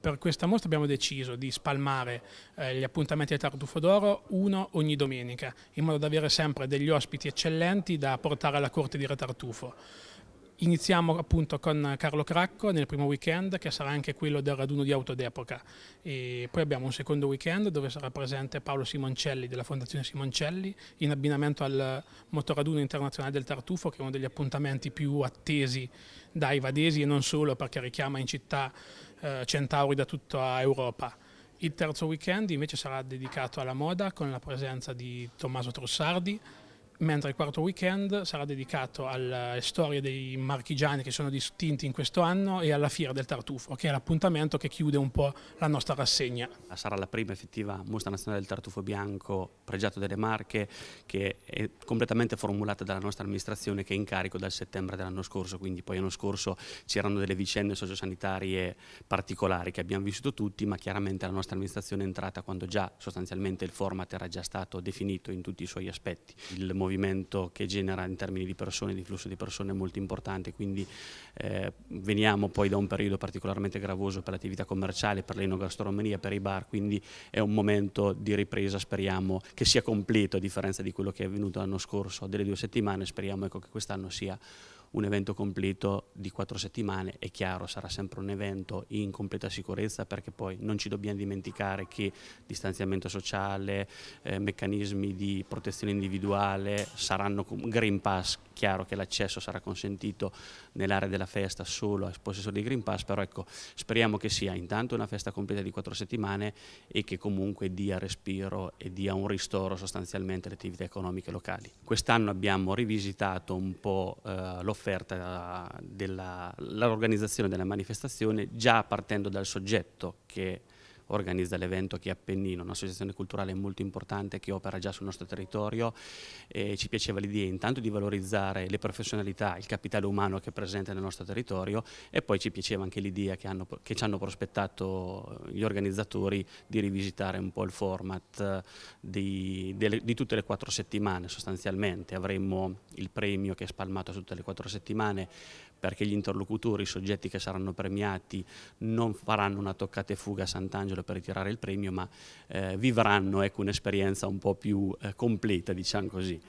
Per questa mostra abbiamo deciso di spalmare eh, gli appuntamenti del Tartufo d'Oro uno ogni domenica, in modo da avere sempre degli ospiti eccellenti da portare alla corte di Re Tartufo. Iniziamo appunto con Carlo Cracco nel primo weekend che sarà anche quello del raduno di auto d'epoca e poi abbiamo un secondo weekend dove sarà presente Paolo Simoncelli della Fondazione Simoncelli in abbinamento al motoraduno internazionale del Tartufo che è uno degli appuntamenti più attesi dai vadesi e non solo perché richiama in città eh, centauri da tutta Europa. Il terzo weekend invece sarà dedicato alla moda con la presenza di Tommaso Trussardi mentre il quarto weekend sarà dedicato alle storie dei marchigiani che sono distinti in questo anno e alla Fiera del Tartufo, che è l'appuntamento che chiude un po' la nostra rassegna. Sarà la prima effettiva mostra nazionale del tartufo bianco pregiato delle Marche, che è completamente formulata dalla nostra amministrazione che è in carico dal settembre dell'anno scorso, quindi poi l'anno scorso c'erano delle vicende sociosanitarie particolari che abbiamo vissuto tutti, ma chiaramente la nostra amministrazione è entrata quando già sostanzialmente il format era già stato definito in tutti i suoi aspetti. Il movimento che genera in termini di persone, di flusso di persone molto importante, quindi eh, veniamo poi da un periodo particolarmente gravoso per l'attività commerciale, per l'enogastronomia, per i bar, quindi è un momento di ripresa, speriamo che sia completo a differenza di quello che è avvenuto l'anno scorso, delle due settimane, speriamo ecco, che quest'anno sia un evento completo di quattro settimane, è chiaro, sarà sempre un evento in completa sicurezza perché poi non ci dobbiamo dimenticare che distanziamento sociale, eh, meccanismi di protezione individuale saranno Green Pass, chiaro che l'accesso sarà consentito nell'area della festa solo a possesso di Green Pass, però ecco, speriamo che sia intanto una festa completa di quattro settimane e che comunque dia respiro e dia un ristoro sostanzialmente alle attività economiche locali. Quest'anno abbiamo rivisitato un po' eh, l'offerta l'offerta eh, dell'organizzazione della manifestazione già partendo dal soggetto che organizza l'evento che è Appennino, un'associazione culturale molto importante che opera già sul nostro territorio e ci piaceva l'idea intanto di valorizzare le professionalità, il capitale umano che è presente nel nostro territorio e poi ci piaceva anche l'idea che, che, ci hanno prospettato gli organizzatori di rivisitare un po' il format eh, di, delle, di tutte le quattro settimane sostanzialmente, avremmo il premio che è spalmato su tutte le quattro settimane perché gli interlocutori, i soggetti che saranno premiati non faranno una toccata e fuga a Sant'Angelo giro per ritirare il premio, ma eh, vivranno ecco, un'esperienza un po' più eh, completa, diciamo così.